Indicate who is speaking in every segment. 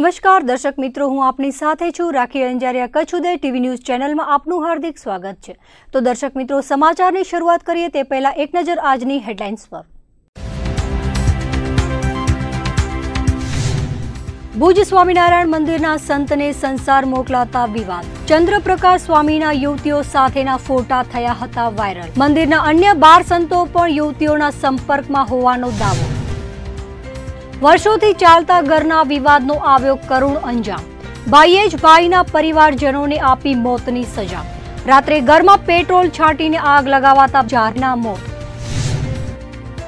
Speaker 1: નમસ્કાર દર્શક મિત્રો હું આપની સાથે છું રાખી અંજારિયા કચ્છ ઉદય ટીવી ન્યૂઝ ચેનલમાં આપનું હાર્દિક સ્વાગત છે તો દર્શક મિત્રો સમાચારની શરૂઆત કરીએ તે પહેલા એક નજર આજની હેડલાઇન્સ પર ભુજ સ્વામિનારાયણ મંદિરના સંતને સંસાર મોકલાતા વિવાદ ચંદ્રપ્રકાશ સ્વામીના યુવતીઓ સાથેના ફોટા થયા હતા વાયરલ મંદિરના અન્ય બાર સંતો પણ યુવતીઓના સંપર્કમાં હોવાનો દાવો વર્ષોથી ચાલતા ઘરના વિવાદનો આવ્યો કરુણ અંજામ ભાઈએ જ ભાઈના પરિવારજનોને આપી મોતની સજા રાત્રે ઘરમાં પેટ્રોલ છાંટીને આગ લગાવાતા જારના મોત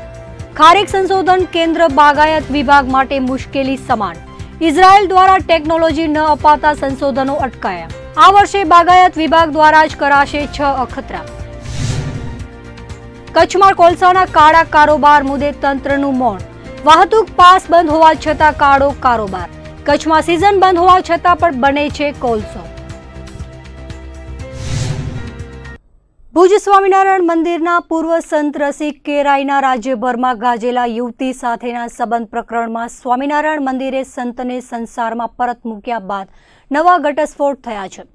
Speaker 1: ખારેક સંશોધન કેન્દ્ર બાગાયત વિભાગ માટે મુશ્કેલી સમાન ઇઝરાયલ દ્વારા ટેકનોલોજી ન અપાતા સંશોધનો અટકાયા આ વર્ષે બાગાયત વિભાગ દ્વારા જ કરાશે છ અખતરા કચ્છમાં કોલસાના કાળા કારોબાર મુદ્દે તંત્રનું મૌન વાહતુક પાસ બંધ હોવા છતાં કાળો કારોબાર કચ્છમાં સિઝન બંધ હોવા છતાં પણ બને છે કોલસો ભુજ સ્વામિનારાયણ મંદિરના પૂર્વ સંત રસિક કેરાઈના રાજ્યભરમાં ગાજેલા યુવતી સાથેના સંબંધ પ્રકરણમાં સ્વામિનારાયણ મંદિરે સંતને સંસારમાં પરત મૂક્યા બાદ નવા ઘટસ્ફોટ થયા છે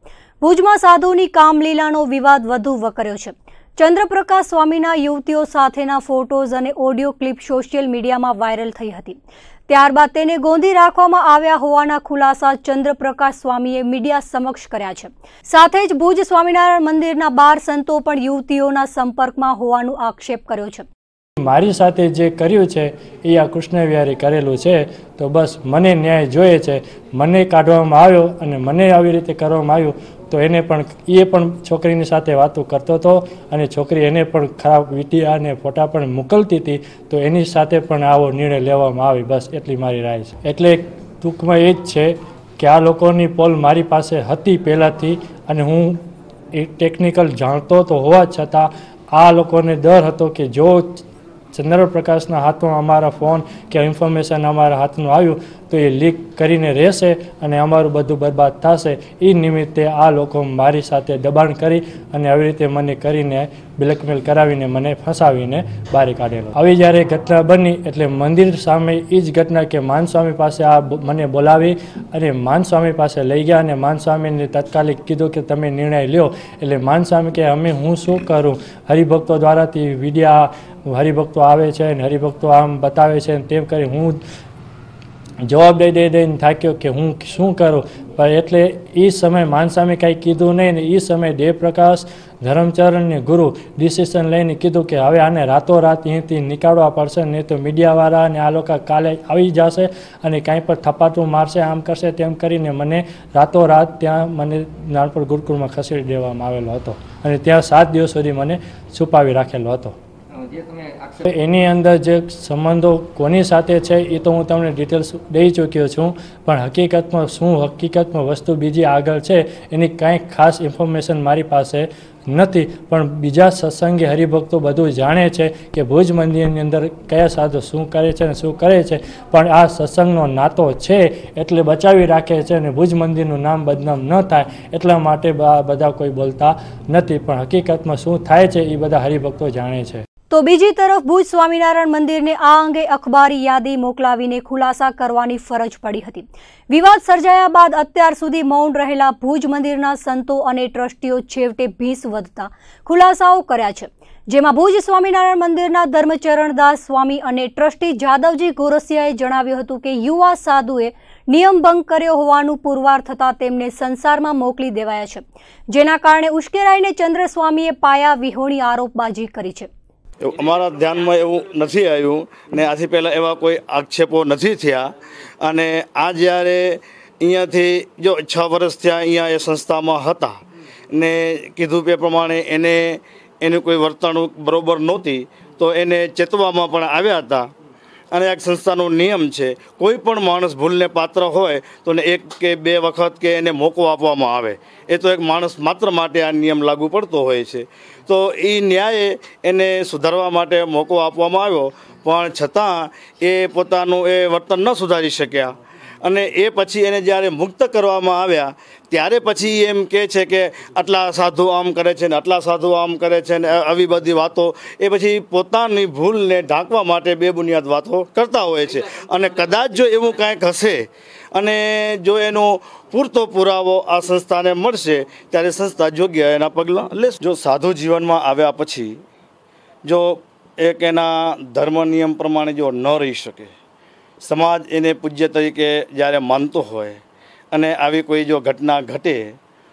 Speaker 1: ભુજમાં સાધુની કામલીલાનો વિવાદ વધુ વકર્યો છે ચંદ્રપ્રકાશ સ્વામીના યુવતીઓ સાથેના ફોટોઝ અને ઓડિયો ક્લિપ સોશિયલ મીડિયામાં વાયરલ થઈ હતી ત્યારબાદ તેને ગોંધી રાખવામાં આવ્યા હોવાના ખુલાસા ચંદ્રપ્રકાશ સ્વામીએ મીડિયા સમક્ષ કર્યા છે સાથે જ ભુજ સ્વામિનારાયણ મંદિરના બાર સંતો પણ યુવતીઓના સંપર્કમાં હોવાનું આક્ષેપ કર્યો છે
Speaker 2: મારી સાથે જે કર્યું છે એ આ કૃષ્ણવિહારી કરેલું છે તો બસ મને ન્યાય જોઈએ છે મને કાઢવામાં આવ્યો અને મને આવી રીતે કરવામાં આવ્યું તો એને પણ એ પણ છોકરીની સાથે વાતો કરતો હતો અને છોકરી એને પણ ખરાબ વિડીયા અને ફોટા પણ મોકલતી હતી તો એની સાથે પણ આવો નિર્ણય લેવામાં આવે બસ એટલી મારી રાય છે એટલે ટૂંકમાં એ જ છે કે આ લોકોની પોલ મારી પાસે હતી પહેલાંથી અને હું એ ટેકનિકલ જાણતો તો હોવા છતાં આ લોકોને ડર હતો કે જો ચંદ્રપ્રકાશના હાથમાં અમારા ફોન કે ઇન્ફોર્મેશન અમારા હાથનું આવ્યું તો એ લીક કરીને રહેશે અને અમારું બધું બરબાદ થશે એ નિમિત્તે આ લોકો મારી સાથે દબાણ કરી અને આવી રીતે મને કરીને બ્લેકમેલ કરાવીને મને ફસાવીને બહાર કાઢેલો આવી જ્યારે ઘટના બની એટલે મંદિર સામે એ જ ઘટના કે માનસ્વામી પાસે આ મને બોલાવી અને માનસ્વામી પાસે લઈ ગયા અને માનસ્વામીને તાત્કાલિક કીધું કે તમે નિર્ણય લ્યો એટલે માનસ્વામી કે અમે હું શું કરું હરિભક્તો દ્વારાથી વિડીયા હરિભક્તો આવે છે અને હરિભક્તો આમ બતાવે છે તેમ કરી હું જવાબ દઈ દઈ દઈને થાક્યો કે હું શું કરું પણ એટલે એ સમયે માનસામે કાંઈ કીધું નહીં ને એ સમયે દેવપ્રકાશ ધર્મચરણને ગુરુ ડિસિશન લઈને કીધું કે હવે આને રાતોરાત અહીંથી નીકાળવા પડશે નહીં તો મીડિયાવાળા અને આ લોકો કાલે આવી જશે અને કાંઈ પણ થપાટું મારશે આમ કરશે તેમ કરીને મને રાતોરાત ત્યાં મને નાનપુર ગુરુકુળમાં ખસેડી દેવામાં આવેલો હતો અને ત્યાં સાત દિવસ સુધી મને છુપાવી રાખેલો હતો એની અંદર જે સંબંધો કોની સાથે છે એ તો હું તમને ડિટેલ્સ દઈ ચૂક્યો છું પણ હકીકતમાં શું હકીકતમાં વસ્તુ બીજી આગળ છે એની કાંઈ ખાસ ઇન્ફોર્મેશન મારી પાસે નથી પણ બીજા સત્સંગી હરિભક્તો બધું જાણે છે કે ભુજ મંદિરની અંદર કયા સાધુ શું કરે છે અને શું કરે છે પણ આ સત્સંગનો નાતો છે એટલે બચાવી રાખે છે અને ભુજ મંદિરનું નામ બદનામ ન થાય એટલા માટે બધા કોઈ બોલતા નથી પણ હકીકતમાં શું થાય છે એ બધા હરિભક્તો જાણે છે
Speaker 1: તો બીજી તરફ ભુજ સ્વામિનારાયણ મંદિરને આ અંગે અખબારી યાદી મોકલાવીને ખુલાસા કરવાની ફરજ પડી હતી વિવાદ સર્જાયા બાદ અત્યાર સુધી મૌન રહેલા ભુજ મંદિરના સંતો અને ટ્રસ્ટીઓ છેવટે ભીંસ વધતા ખુલાસાઓ કર્યા છે જેમાં ભુજ સ્વામિનારાયણ મંદિરના ધર્મચરણદાસ સ્વામી અને ટ્રસ્ટી જાદવજી ગોરસિયાએ જણાવ્યું હતું કે યુવા સાધુએ નિયમ ભંગ કર્યો હોવાનું પુરવાર થતાં તેમને સંસારમાં મોકલી દેવાયા છે જેના કારણે ઉશ્કેરાઈને ચંદ્રસ્વામીએ પાયા વિહોણી આરોપબાજી કરી છે
Speaker 3: અમારા ધ્યાનમાં એવું નથી આવ્યું ને આથી પહેલાં એવા કોઈ આક્ષેપો નથી થયા અને આ જ્યારે અહીંયાથી જો છ વર્ષ થયા અહીંયા એ સંસ્થામાં હતા ને કીધું તે પ્રમાણે એને એની કોઈ વર્તણૂક બરાબર નહોતી તો એને ચેતવામાં પણ આવ્યા હતા અને એક સંસ્થાનો નિયમ છે કોઈ પણ માણસ ભૂલને પાત્ર હોય તો એને એક કે બે વખત કે એને મોકો આપવામાં આવે એ તો એક માણસ માત્ર માટે આ નિયમ લાગુ પડતો હોય છે તો એ ન્યાયે એને સુધારવા માટે મોકો આપવામાં આવ્યો પણ છતાં એ પોતાનું એ વર્તન ન સુધારી શક્યા અને એ પછી એને જ્યારે મુક્ત કરવામાં આવ્યા ત્યારે પછી એમ કહે છે કે આટલા સાધુ આમ કરે છે ને આટલા સાધુ આમ કરે છે ને આવી બધી વાતો એ પછી પોતાની ભૂલને ઢાંકવા માટે બે બુનિયાદ વાતો કરતા હોય છે અને કદાચ જો એવું કાંઈક હશે અને જો એનો પૂરતો પુરાવો આ સંસ્થાને મળશે ત્યારે સંસ્થા યોગ્ય એના પગલાં લેશે જો સાધુ જીવનમાં આવ્યા પછી જો એક એના ધર્મ નિયમ પ્રમાણે જો ન રહી શકે સમાજ એને પૂજ્ય તરીકે જ્યારે માનતો હોય અને આવી કોઈ જો ઘટના ઘટે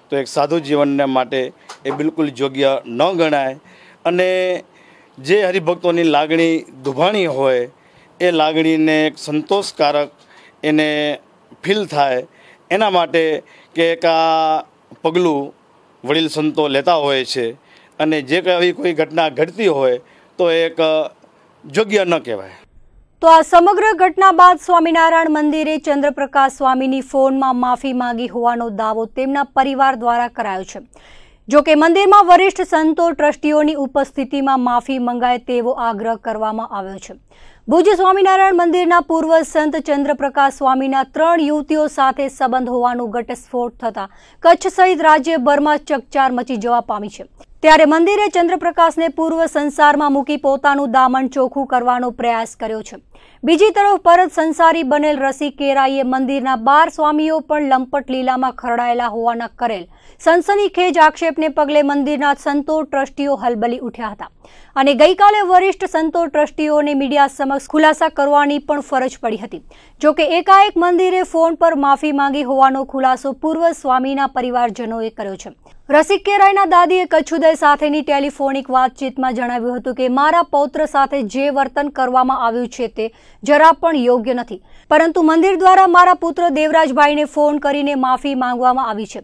Speaker 3: તો એક સાધુ જીવનને માટે એ બિલકુલ યોગ્ય ન ગણાય અને જે હરિભક્તોની લાગણી દુભાણી હોય એ લાગણીને એક સંતોષકારક એને ફીલ થાય એના માટે કે એક આ પગલું વડીલ સંતો લેતા હોય છે અને જે કંઈ આવી કોઈ ઘટના ઘટતી હોય તો એક યોગ્ય ન કહેવાય
Speaker 1: તો આ સમગ્ર ઘટના બાદ સ્વામિનારાયણ મંદિરે ચંદ્રપ્રકાશ સ્વામીની ફોનમાં માફી માંગી હોવાનો દાવો તેમના પરિવાર દ્વારા કરાયો છે જો કે મંદિરમાં વરિષ્ઠ સંતો ટ્રસ્ટીઓની ઉપસ્થિતિમાં માફી મંગાય તેવો આગ્રહ કરવામાં આવ્યો છે ભુજ સ્વામિનારાયણ મંદિરના પૂર્વ સંત ચંદ્રપ્રકાશ સ્વામીના ત્રણ યુવતીઓ સાથે સંબંધ હોવાનું ઘટસ્ફોટ થતાં કચ્છ સહિત રાજ્યભરમાં ચકચાર મચી જવા પામી છે ત્યારે મંદિરે ચંદ્રપ્રકાશને પૂર્વ સંસારમાં મૂકી પોતાનું દામણ ચોખ્ખું કરવાનો પ્રયાસ કર્યો છે બીજી તરફ પરત સંસારી બનેલ રસી કેરાઈએ મંદિરના બાર સ્વામીઓ પણ લંપટ લીલામાં ખરડાયેલા હોવાના કરેલ સનસનીખેજ આક્ષેપને પગલે મંદિરના સંતો ટ્રસ્ટીઓ હલબલી ઉઠ્યા હતા અને ગઈકાલે વરિષ્ઠ સંતો ટ્રસ્ટીઓને મીડિયા સમક્ષ ખુલાસા કરવાની પણ ફરજ પડી હતી જોકે એકાએક મંદિરે ફોન પર માફી માંગી હોવાનો ખુલાસો પૂર્વ સ્વામીના પરિવારજનોએ કર્યો છે રસિક કેરાયના દાદીએ કચ્છુદય સાથેની ટેલિફોનિક વાતચીતમાં જણાવ્યું હતું કે મારા પૌત્ર સાથે જે વર્તન કરવામાં આવ્યું છે તે જરા પણ યોગ્ય નથી પરંતુ મંદિર દ્વારા મારા પુત્ર દેવરાજભાઈને ફોન કરીને માફી માંગવામાં આવી છે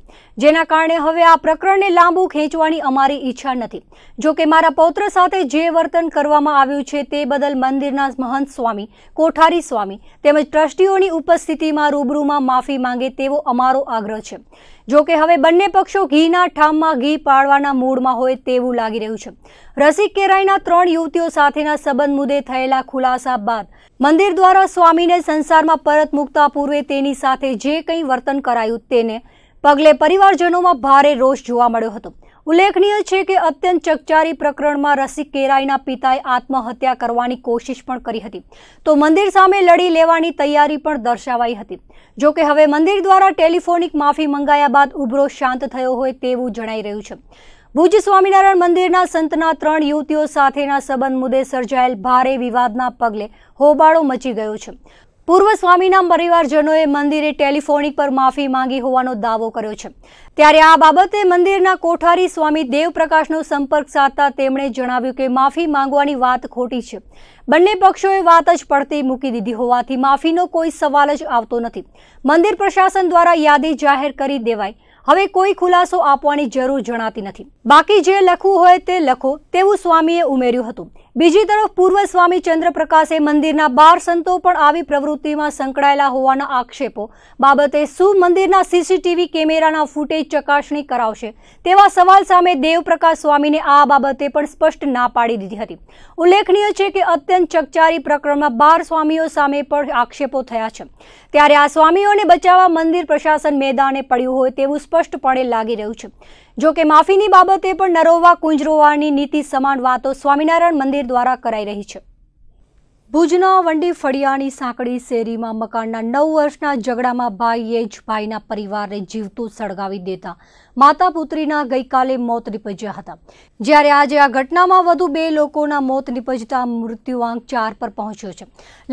Speaker 1: જેના કારણે હવે આ પ્રકરણને લાંબુ ખેંચવાની અમારી ઈચ્છા નથી જો કે મારા પૌત્ર સાથે જે વર્તન કરવામાં આવ્યું છે તે બદલ મંદિરના મહંત સ્વામી કોઠારી સ્વામી તેમજ ટ્રસ્ટીઓની ઉપસ્થિતિમાં રૂબરૂમાં માફી માંગે તેવો અમારો આગ્રહ છે જો કે હવે બંને પક્ષો ઘીના ઠામમાં ઘી પાડવાના મૂડમાં હોય તેવું લાગી રહ્યું છે રસિક કેરાઈના ત્રણ યુવતીઓ સાથેના સંબંધ મુદ્દે થયેલા ખુલાસા બાદ મંદિર દ્વારા સ્વામીને સંસારમાં પરત મૂકતા પૂર્વે તેની સાથે જે કંઈ વર્તન કરાયું તેને પગલે પરિવારજનોમાં ભારે રોષ જોવા મળ્યો હતો ઉલ્લેખનીય છે કે અત્યંત ચકચારી પ્રકરણમાં રસિક કેરાઈના પિતાએ આત્મહત્યા કરવાની કોશિશ પણ કરી હતી તો મંદિર સામે લડી લેવાની તૈયારી પણ દર્શાવાઈ હતી જોકે હવે મંદિર દ્વારા ટેલિફોનિક માફી મંગાયા બાદ ઉભરો શાંત થયો હોય તેવું જણાઈ રહ્યું છે ભુજ સ્વામિનારાયણ મંદિરના સંતના ત્રણ યુવતીઓ સાથેના સંબંધ મુદ્દે સર્જાયેલ ભારે વિવાદના પગલે હોબાળો મચી ગયો છે પૂર્વ સ્વામીના પરિવારજનોએ મંદિરે ટેલિફોનિક પર માફી માંગી હોવાનો દાવો કર્યો છે ત્યારે આ બાબતે મંદિરના કોઠારી સ્વામી દેવપ્રકાશનો સંપર્ક સાધતા તેમણે જણાવ્યું કે માફી માંગવાની વાત ખોટી છે બંને પક્ષોએ વાત જ પડતી મૂકી દીધી હોવાથી માફીનો કોઈ સવાલ જ આવતો નથી મંદિર પ્રશાસન દ્વારા યાદી જાહેર કરી દેવાય હવે કોઈ ખુલાસો આપવાની જરૂર જણાતી નથી બાકી જે લખવું હોય તે લખો તેવું સ્વામીએ ઉમેર્યું હતું બીજી તરફ પૂર્વ સ્વામી ચંદ્રપ્રકાશે મંદિરના બાર સંતો પણ આવી પ્રવૃત્તિમાં સંકળાયેલા હોવાના આક્ષેપો બાબતે શું મંદિરના સીસીટીવી કેમેરાના ફૂટેજ ચકાસણી કરાવશે તેવા સવાલ સામે દેવપ્રકાશ સ્વામીને આ બાબતે પણ સ્પષ્ટ ના પાડી દીધી હતી ઉલ્લેખનીય છે કે અત્યંત ચકચારી પ્રકરણમાં બાર સ્વામીઓ સામે પણ આક્ષેપો થયા છે ત્યારે આ સ્વામીઓને બચાવવા મંદિર પ્રશાસન મેદાને પડ્યું હોય તેવું સ્પષ્ટપણે લાગી રહ્યું છે જો કે માફીની બાબતે પણ નરોવા કુંજરોવાની નીતિ સમાન વાતો સ્વામિનારાયણ મંદિર દ્વારા કરાઈ રહી છે ભુજના વંડી ફળિયાની સાંકડી શેરીમાં મકાનના નવ વર્ષના ઝઘડામાં ભાઈએ જ ભાઈના પરિવારને જીવતું સળગાવી દેતા માતા પુત્રીના ગઈકાલે મોત નીપજ્યા હતા જ્યારે આજે આ ઘટનામાં વધુ બે લોકોના મોત નીપજતા મૃત્યુઆંક ચાર પર પહોંચ્યો છે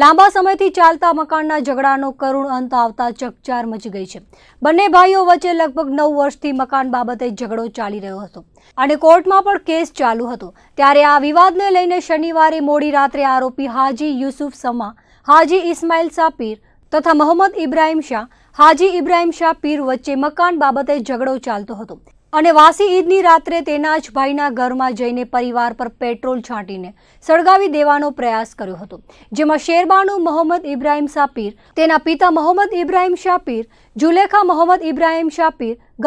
Speaker 1: લાંબા સમયથી ચાલતા મકાનના ઝઘડાનો કરુણ અંત આવતા ચકચાર મચી ગઈ છે બંને ભાઈઓ વચ્ચે લગભગ નવ વર્ષથી મકાન બાબતે ઝઘડો ચાલી રહ્યો હતો અને કોર્ટમાં પણ કેસ ચાલુ હતો ત્યારે આ વિવાદને લઈને શનિવારે મોડી રાત્રે આરોપી હાજી યુસુફ સમા હાજી ઇસ્માઇલ સાપીર તથા મોહમ્મદ ઇબ્રાહીમ શાહ હાજી ઇબ્રાહીમ શાહ પીર વચ્ચે મકાન બાબતે ઝઘડો ચાલતો હતો અને વાસી ઈદની રાત્રે તેના જ ભાઈના ઘરમાં જઈને પરિવાર પર પેટ્રોલ છાંટીને સળગાવી દેવાનો પ્રયાસ કર્યો હતો જેમાં શેરબાનુ મોહમ્મદ ઇબ્રાહીમ શાહ તેના પિતા મોહમ્મદ ઇબ્રાહીમ શાહ પીર જુલેખા મોહમ્મદ ઇબ્રાહીમ શાહ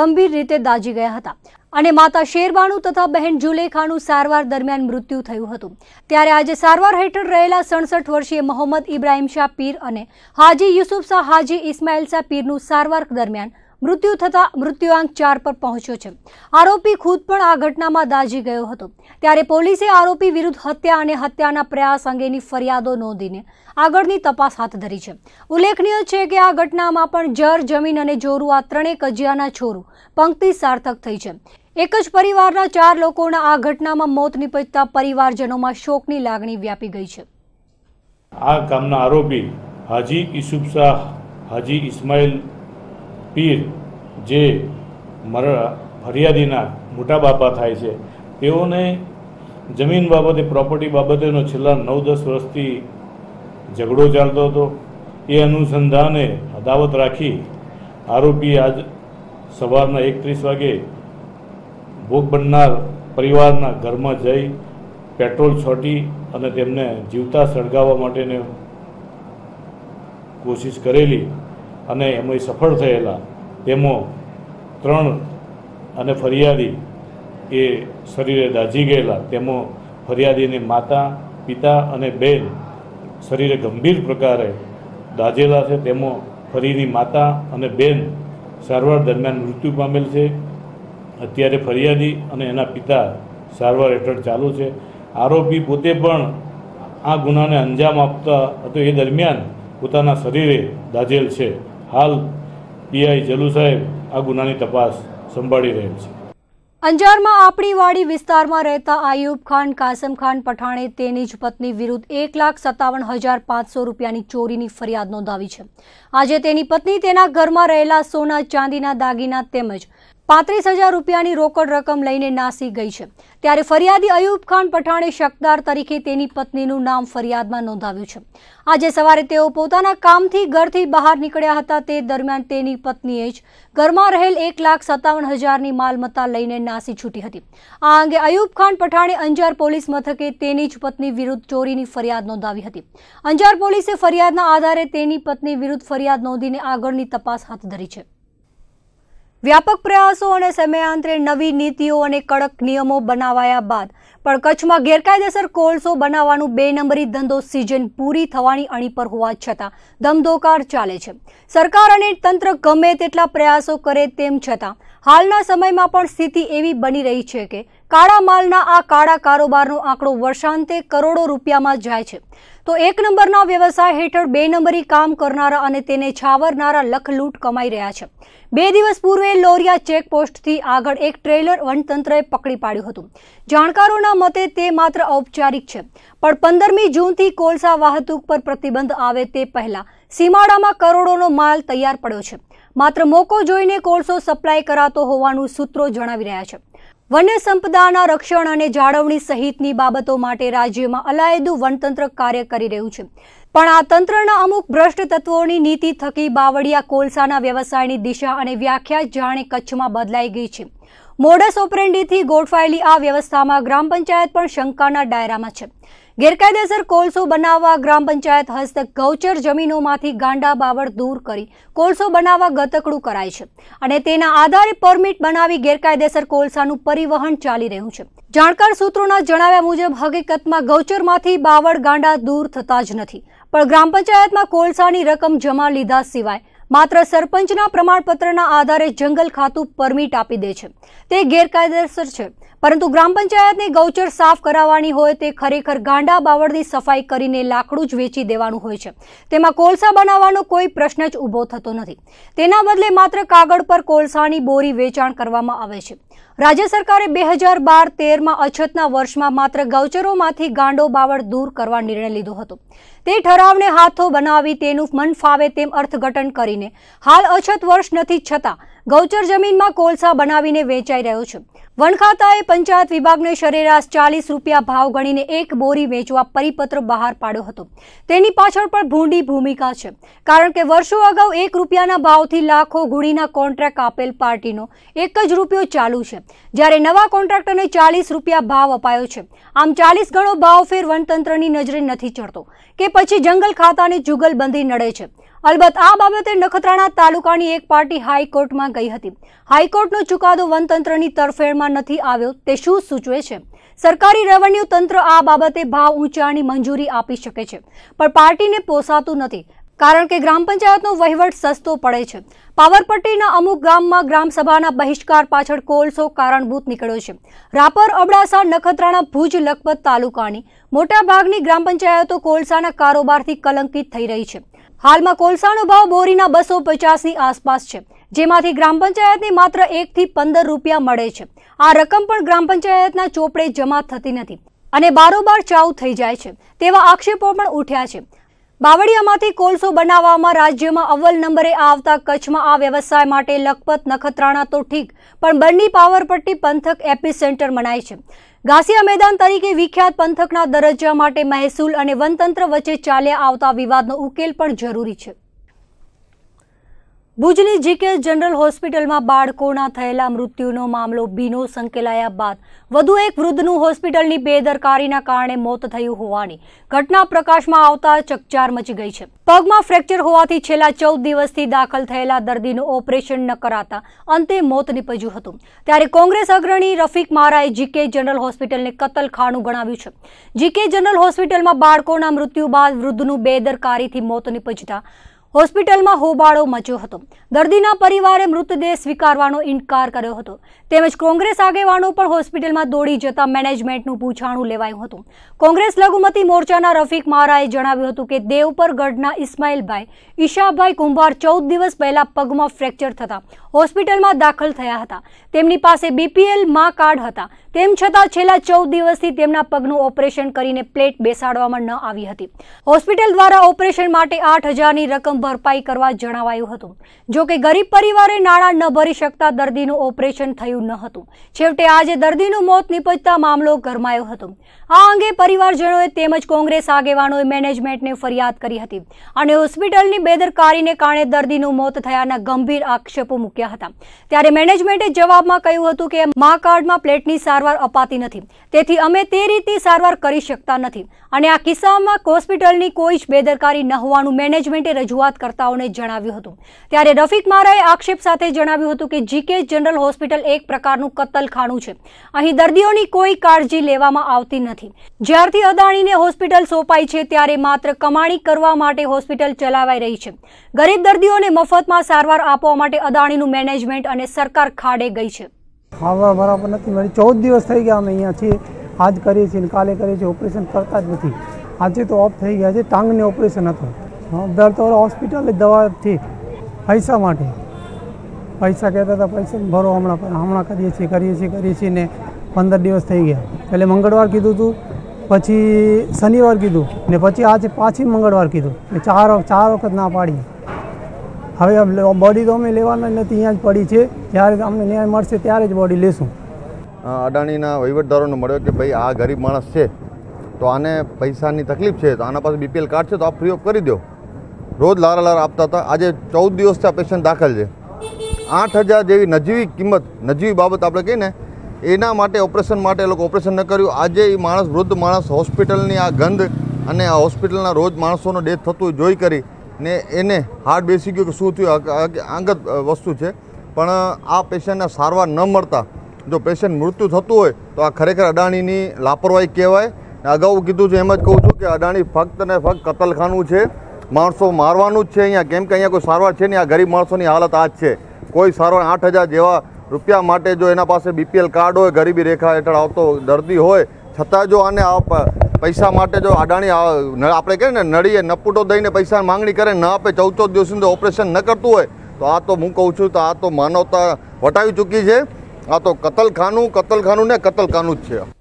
Speaker 1: ગંભીર રીતે દાજી ગયા હતા અને માતા શેરબાણું તથા બહેન જુલેખાનું સારવાર દરમિયાન મૃત્યુ થયું હતું ત્યારે આજે સારવાર હેઠળ રહેલા સડસઠ વર્ષીય મોહમ્મદ ઇબ્રાહીમ શાહ પીર અને હાજી યુસુફ શાહ હાજી ઇસ્માઇલ શાહ પીરનું સારવાર દરમિયાન મૃત્યુ થતાં મૃત્યુઆંક ચાર પર પહોંચ્યો છે આરોપી ખુદ પણ આ ઘટનામાં દાઝી ગયો હતો ત્યારે પોલીસે આરોપી વિરુદ્ધ હત્યા અને હત્યાના પ્રયાસ અંગેની ફરિયાદો નોંધીને આગળની તપાસ હાથ ધરી છે ઉલ્લેખનીય છે કે આ ઘટનામાં પણ જર જમીન અને જોરું આ ત્રણેય કજિયાના છોરું પંક્તિ સાર્થક થઈ છે એક જ પરિવારના ચાર લોકોના આ ઘટનામાં મોત નિપજતા પરિવારજનોમાં શોકની લાગણી વ્યાપી ગઈ છે
Speaker 4: આ કામના આરોપી હાજી ઇસુફ શાહ હાજી ઇસ્માઇલ પીર જે મર ફરિયાદીના મોટા બાપા થાય છે તેઓને જમીન બાબતે પ્રોપર્ટી બાબતેનો છેલ્લા નવ દસ વર્ષથી ઝઘડો ચાલતો હતો એ અનુસંધાને અદાવત રાખી આરોપી આજ સવારના એકત્રીસ વાગે ભોગ બનનાર પરિવારના ઘરમાં જઈ પેટ્રોલ છોટી અને તેમને જીવતા સળગાવવા માટેને કોશિશ કરેલી અને એમાં સફળ થયેલા તેમો ત્રણ અને ફરિયાદી એ શરીરે દાઝી ગયેલા તેમાં ફરિયાદીની માતા પિતા અને બેન શરીરે ગંભીર પ્રકારે દાઝેલા છે તેમાં ફરીની માતા અને બેન સારવાર દરમિયાન મૃત્યુ પામેલ છે અત્યારે ફરિયાદી અને એના પિતા સારવાર હેઠળ ચાલુ છે આરોપી પોતે પણ આ ગુનાને અંજામ આપતા હતો એ દરમિયાન પોતાના શરીરે દાઝેલ છે હાલ પીઆઈ જલુ સાહેબ આ ગુનાની તપાસ સંભાળી રહેલ છે
Speaker 1: અંજારમાં આપણીવાડી વિસ્તારમાં રહેતા આયુબ ખાન કાસમ ખાન પઠાણે તેની જ પત્ની વિરુદ્ધ એક લાખ સત્તાવન હજાર પાંચસો રૂપિયાની ચોરીની ફરિયાદ નોંધાવી છે આજે તેની પત્ની તેના ઘરમાં રહેલા સોના ચાંદીના દાગીના તેમજ પાંત્રીસ હજાર રૂપિયાની રોકડ રકમ લઈને નાસી ગઈ છે ત્યારે ફરિયાદી અયુબ ખાન પઠાણે શકદાર તરીકે તેની પત્નીનું નામ ફરિયાદમાં નોંધાવ્યું છે આજે સવારે તેઓ પોતાના કામથી ઘરથી બહાર નીકળ્યા હતા તે દરમિયાન તેની પત્નીએ જ ઘરમાં રહેલ એક લાખ સત્તાવન હજારની માલમત્તા લઈને નાસી છૂટી હતી આ અંગે અયુબ ખાન પઠાણે અંજાર પોલીસ મથકે તેની જ પત્ની વિરુદ્ધ ચોરીની ફરિયાદ નોંધાવી હતી અંજાર પોલીસે ફરિયાદના આધારે તેની પત્ની વિરુદ્ધ ફરિયાદ નોંધીને આગળની તપાસ હાથ ધરી છે વ્યાપક પ્રયાસો અને સમયાંતરે નવી નીતિઓ અને કડક નિયમો બનાવાયા બાદ પણ કચ્છમાં ગેરકાયદેસર કોલસો બનાવવાનું બે નંબરી ધંધો સિઝન પૂરી થવાની અણી પર હોવા છતાં ધમધોકાર ચાલે છે સરકાર અને તંત્ર ગમે તેટલા પ્રયાસો કરે તેમ છતાં હાલના સમયમાં પણ સ્થિતિ એવી બની રહી છે કે કાળા માલના આ કાળા કારોબારનો આંકડો વર્ષાંતે કરોડો રૂપિયામાં જાય છે તો એક નંબરના વ્યવસાય હેઠળ બે નંબરી કામ કરનારા અને તેને છાવરનારા લખલૂટ કમાઈ રહ્યા છે બે દિવસ પૂર્વે લોરિયા ચેકપોસ્ટથી આગળ એક ટ્રેલર વનતંત્રએ પકડી પાડ્યું હતું જાણકારોના મતે તે માત્ર ઔપચારિક છે પણ પંદરમી જૂનથી કોલસા વાહતુક પર પ્રતિબંધ આવે તે પહેલા સીમાડામાં કરોડોનો માલ તૈયાર પડ્યો છે માત્ર મોકો જોઈને કોલસો સપ્લાય કરાતો હોવાનું સૂત્રો જણાવી રહ્યા છે વન્ય સંપદાના રક્ષણ અને જાળવણી સહિતની બાબતો માટે રાજ્યમાં અલાયદું વનતંત્ર કાર્ય કરી રહ્યું છે પણ આ તંત્રના અમુક ભ્રષ્ટ તત્વોની નીતિ થકી બાવળિયા કોલસાના વ્યવસાયની દિશા અને વ્યાખ્યા જાણે કચ્છમાં બદલાઈ ગઈ છે મોડસ ઓપરેન્ડીથી ગોઠવાયેલી આ વ્યવસ્થામાં ગ્રામ પંચાયત પણ શંકાના ડાયરામાં છે ગેરકાયદેસર કોલસો બનાવવા ગ્રામ પંચાયત હસ્તક ગૌચર જમીનોમાંથી ગાંડા બાવળ દૂર કરી કોલસો બનાવવા ગતકડું કરાય છે અને તેના આધારે પરમિટ બનાવી ગેરકાયદેસર કોલસાનું પરિવહન ચાલી રહ્યું છે જાણકાર સૂત્રોના જણાવ્યા મુજબ હકીકતમાં ગૌચરમાંથી બાવળ ગાંડા દૂર થતા જ નથી પણ ગ્રામ પંચાયતમાં કોલસાની રકમ જમા લીધા સિવાય માત્ર સરપંચના પ્રમાણપત્રના આધારે જંગલ ખાતું પરમિટ આપી દે છે તે ગેરકાયદેસર છે પરંતુ ગ્રામ પંચાયતની ગૌચર સાફ કરાવવાની હોય તે ખરેખર ગાંડા બાવળની સફાઈ કરીને લાકડું જ વેચી દેવાનું હોય છે તેમાં કોલસા બનાવવાનો કોઈ પ્રશ્ન જ ઊભો થતો નથી તેના બદલે માત્ર કાગળ પર કોલસાની બોરી વેચાણ કરવામાં આવે છે રાજ્ય સરકારે બે હજાર બાર તેરમાં અછતના વર્ષમાં માત્ર ગૌચરોમાંથી ગાંડો બાવળ દૂર કરવા નિર્ણય લીધો હતો તે ઠરાવને હાથો બનાવી તેનું મન ફાવે તેમ અર્થઘટન કરીને હાલ અછત વર્ષ નથી છતાં ગૌચર જમીનમાં કોલસા બનાવીને વેચાઈ રહ્યો છે વન ખાતાએ પંચાયત વિભાગને સરેરાશ ચાલીસ રૂપિયા ભાવ ગણીને એક બોરી વેચવા પરિપત્ર બહાર પાડ્યો હતો તેની પાછળ પણ ભૂંડી ભૂમિકા છે કારણ કે વર્ષો અગાઉ એક રૂપિયાના ભાવથી લાખો ગુણીના કોન્ટ્રાક્ટ આપેલ પાર્ટીનો એક જ રૂપિયો ચાલુ છે જ્યારે નવા કોન્ટ્રાક્ટરને ચાલીસ રૂપિયા ભાવ અપાયો છે આમ ચાલીસ ગણો ભાવ ફેર વનતંત્રની નજરે નથી ચડતો કે પછી જંગલ ખાતાને જુગલબંધી નડે છે અલબત્ત આ બાબતે નખત્રાણા તાલુકાની એક પાર્ટી હાઈકોર્ટમાં ગઈ હતી હાઈકોર્ટનો ચુકાદો વનતંત્રની તરફેણમાં નથી આવ્યો તે શું સૂચવે છે સરકારી રેવન્યુ તંત્ર આ બાબતે ભાવ ઊંચાની મંજૂરી આપી શકે છે પણ પાર્ટીને પોસાતું નથી કારણ કે ગ્રામ પંચાયતનો વહીવટ સસ્તો પડે છે પાવરપટ્ટીના અમુક ગામમાં ગ્રામસભાના બહિષ્કાર પાછળ કોલસો કારણભૂત નીકળ્યો છે રાપર અબડાસા નખત્રાણા ભુજ લખપત તાલુકાની મોટાભાગની ગ્રામ પંચાયતો કોલસાના કારોબારથી કલંકિત થઈ રહી છે હાલમાં કોલસાનો ભાવ બોરીના બસો પચાસની આસપાસ છે જેમાંથી ગ્રામ પંચાયતને માત્ર એકથી પંદર રૂપિયા મળે છે આ રકમ પણ ગ્રામ પંચાયતના ચોપડે જમા થતી નથી અને બારોબાર ચાઉ થઈ જાય છે તેવા આક્ષેપો પણ ઉઠ્યા છે બાવળિયામાંથી કોલસો બનાવવામાં રાજ્યમાં અવ્વલ નંબરે આવતા કચ્છમાં આ વ્યવસાય માટે લખપત નખત્રાણા તો ઠીક પણ બન્ની પાવરપટ્ટી પંથક એપી સેન્ટર મનાય છે ગાસિયા મેદાન તરીકે વિખ્યાત પંથકના દરજ્જા માટે મહેસૂલ અને વનતંત્ર વચ્ચે ચાલ્યા આવતા વિવાદનો ઉકેલ પણ જરૂરી છે ભુજની જીકે જનરલ હોસ્પિટલમાં બાળકોના થયેલા મૃત્યુનો મામલો બીનો સંકેલાયા બાદ વધુ એક વૃદ્ધનું હોસ્પિટલની બેદરકારીના કારણે મોત થયું હોવાની ઘટના પ્રકાશમાં આવતા ચકચાર મચી ગઈ છે પગમાં ફ્રેક્ચર હોવાથી છેલ્લા ચૌદ દિવસથી દાખલ થયેલા દર્દીનું ઓપરેશન ન કરાતા અંતે મોત નીપજ્યું હતું ત્યારે કોંગ્રેસ અગ્રણી રફીક મારાએ જીકે જનરલ હોસ્પિટલને કતલખાનું ગણાવ્યું છે જીકે જનરલ હોસ્પિટલમાં બાળકોના મૃત્યુ બાદ વૃદ્ધનું બેદરકારીથી મોત નીપજતા હોસ્પિટલમાં હોબાળો મચ્યો હતો દર્દીના પરિવારે મૃતદેહ સ્વીકારવાનો ઇનકાર કર્યો હતો તેમજ કોંગ્રેસ આગેવાનો પણ હોસ્પિટલમાં દોડી જતા મેનેજમેન્ટનું પૂછાણું લેવાયું હતું કોંગ્રેસ લઘુમતી મોરચાના રફીક મારાએ જણાવ્યું હતું કે દેવપરગઢના ઇસ્માઇલભાઈ ઈશાભાઈ કુંભાર ચૌદ દિવસ પહેલા પગમાં ફ્રેક્ચર થતા હોસ્પિટલમાં દાખલ થયા હતા તેમની પાસે બીપીએલ માં કાર્ડ હતા તેમ છતાં છેલ્લા ચૌદ દિવસથી તેમના પગનું ઓપરેશન કરીને પ્લેટ બેસાડવામાં ન આવી હતી હોસ્પિટલ દ્વારા ઓપરેશન માટે આઠ હજારની રકમ ભરપાઈ કરવા જણાવાયું હતું જોકે ગરીબ પરિવારે નાણાં ન ભરી શકતા દર્દીનું ઓપરેશન થયું આવ્યું ન હતું છેવટે આજે દર્દીનું મોત નિપજતા મામલો ગરમાયો હતો આ અંગે પરિવારજનોએ તેમજ કોંગ્રેસ આગેવાનોએ મેનેજમેન્ટને ફરિયાદ કરી હતી અને હોસ્પિટલની બેદરકારીને કારણે દર્દીનું મોત થયાના ગંભીર આક્ષેપો મૂક્યા હતા ત્યારે મેનેજમેન્ટે જવાબમાં કહ્યું હતું કે મા કાર્ડમાં પ્લેટની સારવાર અપાતી નથી તેથી અમે તે રીતે સારવાર કરી શકતા નથી અને આ કિસ્સામાં હોસ્પિટલની કોઈ જ બેદરકારી ન હોવાનું મેનેજમેન્ટે રજૂઆત કરતાઓને જણાવ્યું હતું ત્યારે રફીક મારાએ આક્ષેપ સાથે જણાવ્યું હતું કે જીકે જનરલ હોસ્પિટલ એક પ્રકારનું કત્તલખાનું છે અહીં દર્દીઓની કોઈ કાળજી લેવામાં આવતી નથી જ્યારથી અદાણીને હોસ્પિટલ સોંપાઈ છે ત્યારે માત્ર કમાણી કરવા માટે હોસ્પિટલ ચલાવાઈ રહી છે ગરીબ દર્દીઓને મફતમાં સારવાર આપવા માટે અદાણીનું મેનેજમેન્ટ અને સરકાર ખાડે ગઈ છે
Speaker 5: ખાવા બરાબર નથી મળી ચૌદ દિવસ થઈ ગયા અમે અહીંયા છીએ આજ કરીએ છીએ કાલે કરીએ છીએ ઓપરેશન કરતા જ નથી આજે તો ઓફ થઈ ગયા છે ટાંગને ઓપરેશન હતું અમદાવાદ તો હોસ્પિટલ દવા પૈસા માટે પૈસા કહેતા હતા પૈસા ભરો હમણાં પણ હમણાં કરીએ છીએ કરીએ છીએ કરીએ છીએ ને પંદર દિવસ થઈ ગયા એટલે મંગળવાર કીધું હતું પછી શનિવાર કીધું ને પછી આજે પાછી મંગળવાર કીધું ચાર ચાર વખત ના પાડી હવે બોડી તો અમે લેવાના નથી અહીંયા જ પડી છે જ્યારે અમને ન્યાય મળશે ત્યારે જ બોડી લેશું અડાણીના વહીવટદારોને મળ્યો કે ભાઈ આ ગરીબ માણસ છે તો આને પૈસાની તકલીફ છે તો આના પાસે બીપીએલ કાર્ડ છે તો આપ ફ્રી ઓફ કરી દો રોજ લારા લારા આપતા હતા આજે ચૌદ દિવસથી આ પેશન્ટ દાખલ છે આઠ હજાર જેવી નજીવી કિંમત નજીવી બાબત આપણે કહીને એના માટે ઓપરેશન માટે એ લોકો ઓપરેશન ન કર્યું આજે એ માણસ વૃદ્ધ માણસ હોસ્પિટલની આ ગંધ અને આ હોસ્પિટલના રોજ માણસોનો ડેથ થતું જોઈ કરી ને એને હાર્ટ બેસી ગયું કે શું થયું આંગત વસ્તુ છે પણ આ પેશન્ટને સારવાર ન મળતા જો પેશન્ટ મૃત્યુ થતું હોય તો આ ખરેખર અડાણીની લાપરવાહી કહેવાય અગાઉ કીધું છે એમ જ કહું છું કે અડાણી ફક્ત ને ફક્ત કતલખાનું છે માણસો મારવાનું જ છે અહીંયા કેમ કે અહીંયા કોઈ સારવાર છે નહીં આ ગરીબ માણસોની હાલત આ જ છે કોઈ સારવાર આઠ હજાર જેવા રૂપિયા માટે જો એના પાસે બીપીએલ કાર્ડ હોય ગરીબી રેખા હેઠળ આવતો દર્દી હોય છતાં જો આને આ પૈસા માટે જો અડાણી આપણે કહે ને નડીએ નપૂટો દઈને પૈસા માંગણી કરે ન આપે ચૌચોદ ચૌદ દિવસ સુધી ઓપરેશન ન કરતું હોય તો આ તો હું કહું છું તો આ તો માનવતા વટાવી ચૂકી છે આ તો કતલખાનું કતલખાનું ને કતલખાનું જ છે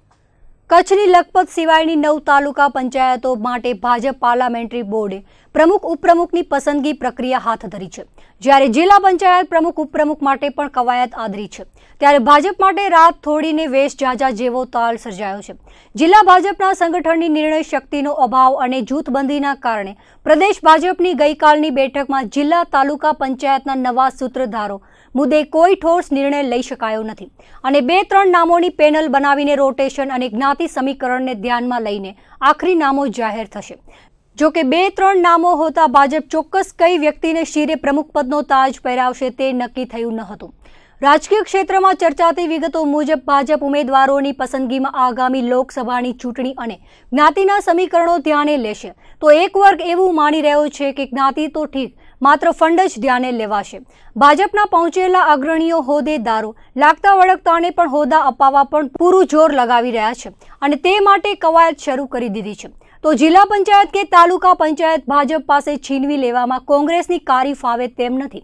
Speaker 1: કચ્છની લખપત સિવાયની નવ તાલુકા પંચાયતો માટે ભાજપ પાર્લામેન્ટરી બોર્ડે પ્રમુખ ઉપપ્રમુખની પસંદગી પ્રક્રિયા હાથ ધરી છે જ્યારે જિલ્લા પંચાયત પ્રમુખ ઉપપ્રમુખ માટે પણ કવાયત આદરી છે ત્યારે ભાજપ માટે રાત થોડીને વેશ ઝાઝા જેવો તાલ સર્જાયો છે જિલ્લા ભાજપના સંગઠનની નિર્ણય શક્તિનો અભાવ અને જૂથબંધીના કારણે પ્રદેશ ભાજપની ગઈકાલની બેઠકમાં જિલ્લા તાલુકા પંચાયતના નવા સૂત્રધારો મુદ્દે કોઈ ઠોસ નિર્ણય લઈ શકાયો નથી અને બે ત્રણ નામોની પેનલ બનાવીને રોટેશન અને જ્ઞાતિ સમીકરણને ધ્યાનમાં લઈને આખરી નામો જાહેર થશે જોકે બે ત્રણ નામો હોતા ભાજપ ચોક્કસ કઈ વ્યક્તિને શિરે પ્રમુખ પદનો તાજ પહેરાવશે તે નક્કી થયું ન હતું રાજકીય ક્ષેત્રમાં ચર્ચાતી વિગતો મુજબ ભાજપ ઉમેદવારોની પસંદગીમાં આગામી લોકસભાની ચૂંટણી અને જ્ઞાતિના સમીકરણો ધ્યાને લેશે તો એક વર્ગ એવું માની રહ્યો છે કે જ્ઞાતિ તો ઠીક માત્ર ફંડ જ ધ્યાને લેવાશે ભાજપના પહોંચેલા અગ્રણીઓ હોદ્દેદારો લાગતા વળગતાને પણ હોદ્દા અપાવવા પણ પૂરું જોર લગાવી રહ્યા છે અને તે માટે કવાયત શરૂ કરી દીધી છે તો જિલ્લા પંચાયત કે તાલુકા પંચાયત ભાજપ પાસે છીનવી લેવામાં કોંગ્રેસની કારી ફાવે તેમ નથી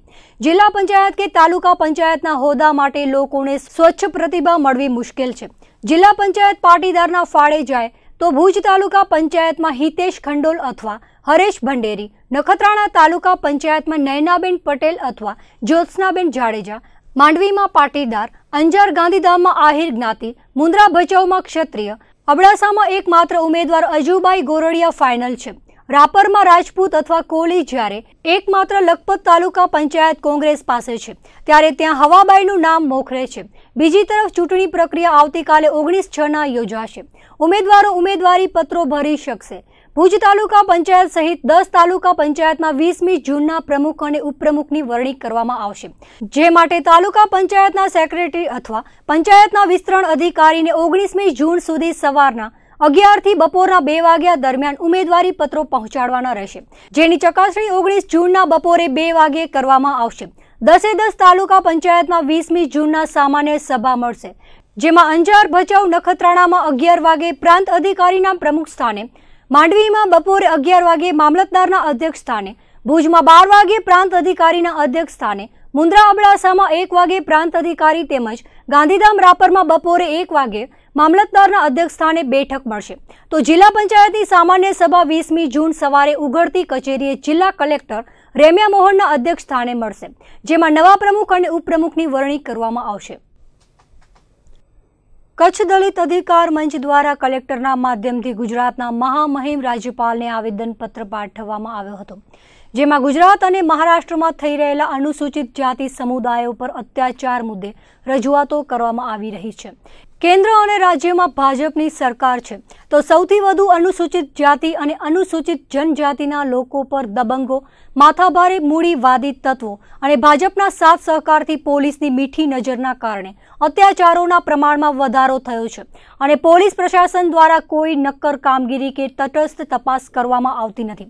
Speaker 1: જિલ્લા પંચાયત કે તાલુકા પંચાયતના હોદ્દા માટે લોકોને સ્વચ્છ પ્રતિભા મળવી મુશ્કેલ છે જિલ્લા પંચાયત પાટીદારના ફાળે જાય તો ભુજ તાલુકા પંચાયતમાં હિતેશ ખંડોલ અથવા હરેશ ભંડેરી નખત્રાણા તાલુકા પંચાયતમાં નયનાબેન પટેલ અથવા જ્યોત્સનાબેન જાડેજા માંડવીમાં પાટીદાર અંજાર ગાંધીધામમાં આહિર જ્ઞાતિ મુન્દ્રા ભચાઉમાં ક્ષત્રિય અબડાસામાં એકમાત્ર ઉમેદવાર અજુબાઈ ગોરડિયા ફાઇનલ છે રાપરમાં રાજપૂત અથવા કોહલી જ્યારે એકમાત્ર લખપત તાલુકા પંચાયત કોંગ્રેસ પાસે છે ત્યારે ત્યાં હવાબાઈનું નામ મોખરે છે બીજી તરફ ચૂંટણી પ્રક્રિયા આવતીકાલે ઓગણીસ છના યોજાશે ઉમેદવારો ઉમેદવારી પત્રો ભરી શકશે ભુજ તાલુકા પંચાયત સહિત દસ તાલુકા પંચાયતમાં વીસમી જૂનના પ્રમુખ અને ઉપપ્રમુખની વરણી કરવામાં આવશે જે માટે તાલુકા પંચાયતના સેક્રેટરી અથવા પંચાયતના વિસ્તરણ અધિકારીને ઓગણીસમી જૂન સુધી સવારના અગિયારથી બપોરના બે વાગ્યા દરમિયાન ઉમેદવારી પત્રો પહોંચાડવાના રહેશે જેની ચકાસણી ઓગણીસ જૂનના બપોરે બે વાગ્યે કરવામાં આવશે દસે દસ તાલુકા પંચાયતમાં વીસમી જૂનના સામાન્ય સભા મળશે જેમાં અંજાર ભચાઉ નખત્રાણામાં અગિયાર વાગે પ્રાંત અધિકારીના પ્રમુખ સ્થાને માંડવીમાં બપોરે અગિયાર વાગે મામલતદારના અધ્યક્ષ સ્થાને ભુજમાં બાર વાગે પ્રાંત અધિકારીના અધ્યક્ષ સ્થાને મુન્દ્રા અબડાસામાં એક વાગે પ્રાંત અધિકારી તેમજ ગાંધીધામ રાપરમાં બપોરે એક વાગે મામલતદારના અધ્યક્ષ સ્થાને બેઠક મળશે તો જિલ્લા પંચાયતની સામાન્ય સભા વીસમી જૂન સવારે ઉઘડતી કચેરીએ જિલ્લા કલેક્ટર રેમ્યા મોહનના અધ્યક્ષ સ્થાને મળશે જેમાં નવા પ્રમુખ અને ઉપપ્રમુખની વરણી કરવામાં આવશે કચ્છ દલિત અધિકાર મંચ દ્વારા કલેક્ટરના માધ્યમથી ગુજરાતના મહામહિમ રાજ્યપાલને આવેદન પત્ર પાઠવવામાં આવ્યો હતો જેમાં ગુજરાત અને મહારાષ્ટ્રમાં થઈ રહેલા અનુસૂચિત જાતિ સમુદાયો પર અત્યાચાર મુદ્દે રજૂઆતો કરવામાં આવી રહી છે કેન્દ્ર અને રાજ્યમાં ભાજપની સરકાર છે તો સૌથી વધુ અનુસૂચિત જાતિ અને અનુસૂચિત જનજાતિના લોકો પર દબંગો માથાભારે મૂડીવાદી તત્વો અને ભાજપના સાથ સહકારથી પોલીસની મીઠી નજરના કારણે અત્યાચારોના પ્રમાણમાં વધારો થયો છે અને પોલીસ પ્રશાસન દ્વારા કોઈ નક્કર કામગીરી કે તટસ્થ તપાસ કરવામાં આવતી નથી